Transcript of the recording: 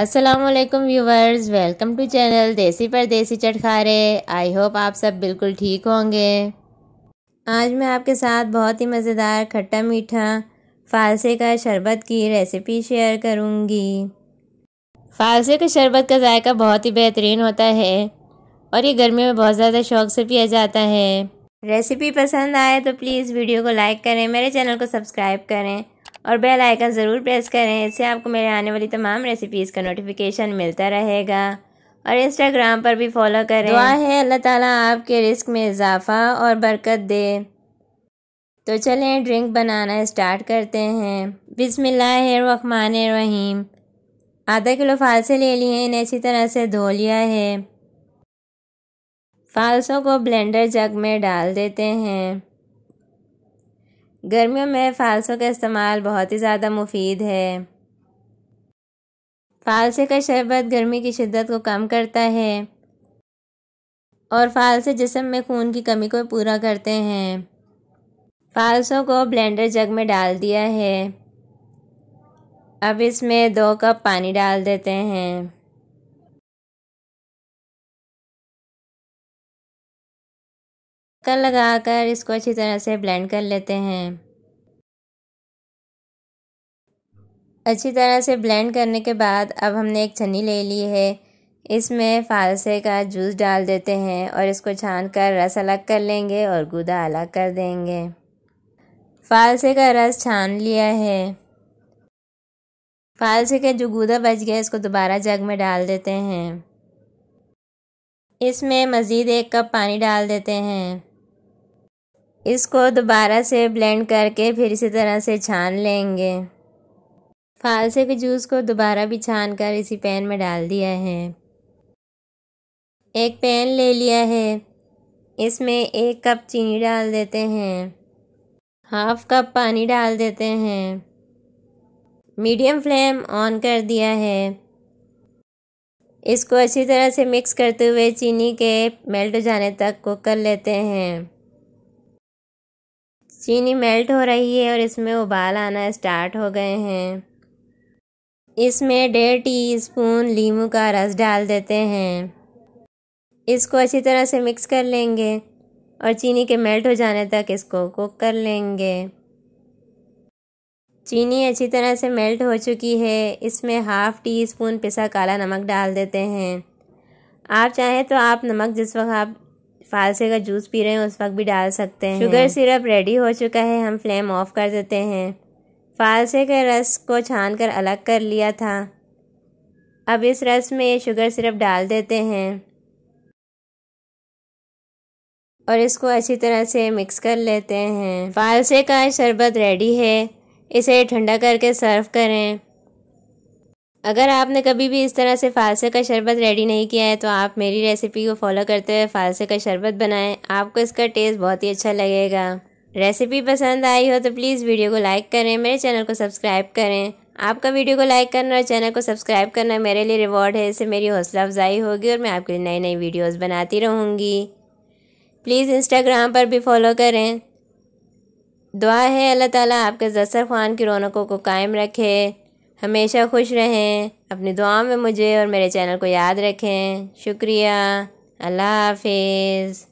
Aslam viewers welcome to channel Desi पर देसी चटखारे I hope आप सब बिल्कुल ठीक होंगे आज मैं आपके साथ बहुत ही मज़ेदार खट्टा मीठा फालसे का शरबत की रेसिपी शेयर करूँगी फालसे के शरबत का जायका बहुत ही बेहतरीन होता है और ये गर्मी में बहुत ज़्यादा शौक से पिया जाता है रेसिपी पसंद आए तो प्लीज़ वीडियो को लाइक करें मेरे चैनल को सब्सक्राइब करें और बेल आइकन ज़रूर प्रेस करें इससे आपको मेरे आने वाली तमाम रेसिपीज़ का नोटिफिकेशन मिलता रहेगा और इंस्टाग्राम पर भी फॉलो करें दुआ है अल्लाह ताला आपके रिस्क में इजाफ़ा और बरकत दे तो चलें ड्रिंक बनाना स्टार्ट करते हैं बिसमीम आधा किलो फालसे ले लिए इन्हें अच्छी तरह से धो लिया है फालसों को ब्लेंडर जग में डाल देते हैं गर्मियों में फालसों का इस्तेमाल बहुत ही ज़्यादा मुफीद है फालसे का शरबत गर्मी की शिद्दत को कम करता है और फालसे जिसम में खून की कमी को पूरा करते हैं फालसों को ब्लेंडर जग में डाल दिया है अब इसमें दो कप पानी डाल देते हैं ढक्कन लगाकर इसको अच्छी तरह से ब्लेंड कर लेते हैं अच्छी तरह से ब्लेंड करने के बाद अब हमने एक छन्नी ले ली है इसमें फालसे का जूस डाल देते हैं और इसको छान कर रस अलग कर लेंगे और गुदा अलग कर देंगे फालसे का रस छान लिया है फालसे का जो गुदा बच गया इसको दोबारा जग में डाल देते हैं इसमें मज़ीद एक कप पानी डाल देते हैं इसको दोबारा से ब्लेंड करके फिर इसी तरह से छान लेंगे फालसे के जूस को दोबारा भी छान कर इसी पैन में डाल दिया है एक पैन ले लिया है इसमें एक कप चीनी डाल देते हैं हाफ कप पानी डाल देते हैं मीडियम फ्लेम ऑन कर दिया है इसको अच्छी तरह से मिक्स करते हुए चीनी के मेल्ट हो जाने तक कुक कर लेते हैं चीनी मेल्ट हो रही है और इसमें उबाल आना स्टार्ट हो गए हैं इसमें डेढ़ टी स्पून लीमू का रस डाल देते हैं इसको अच्छी तरह से मिक्स कर लेंगे और चीनी के मेल्ट हो जाने तक इसको कुक कर लेंगे चीनी अच्छी तरह से मेल्ट हो चुकी है इसमें हाफ़ टी स्पून पिसा काला नमक डाल देते हैं आप चाहें तो आप नमक जिस वक्त आप फालसे का जूस पी रहे हैं उस वक्त भी डाल सकते हैं शुगर सिरप रेडी हो चुका है हम फ्लेम ऑफ कर देते हैं फालसे के रस को छान कर अलग कर लिया था अब इस रस में शुगर सिरप डाल देते हैं और इसको अच्छी तरह से मिक्स कर लेते हैं फालसे का शरबत रेडी है इसे ठंडा करके सर्व करें अगर आपने कभी भी इस तरह से फालसे का शरबत रेडी नहीं किया है तो आप मेरी रेसिपी को फॉलो करते हुए फालसे का शरबत बनाएं आपको इसका टेस्ट बहुत ही अच्छा लगेगा रेसिपी पसंद आई हो तो प्लीज़ वीडियो को लाइक करें मेरे चैनल को सब्सक्राइब करें आपका वीडियो को लाइक करना और चैनल को सब्सक्राइब करना मेरे लिए रिवॉर्ड है इससे मेरी हौसला अफजाई होगी और मैं आपके लिए नई नई वीडियोज़ बनाती रहूँगी प्लीज़ इंस्टाग्राम पर भी फॉलो करें दुआ है अल्लाह ताला आपके खान की रौनकों को कायम रखे हमेशा खुश रहें अपनी दुआ में मुझे और मेरे चैनल को याद रखें शुक्रिया अल्लाह हाफिज़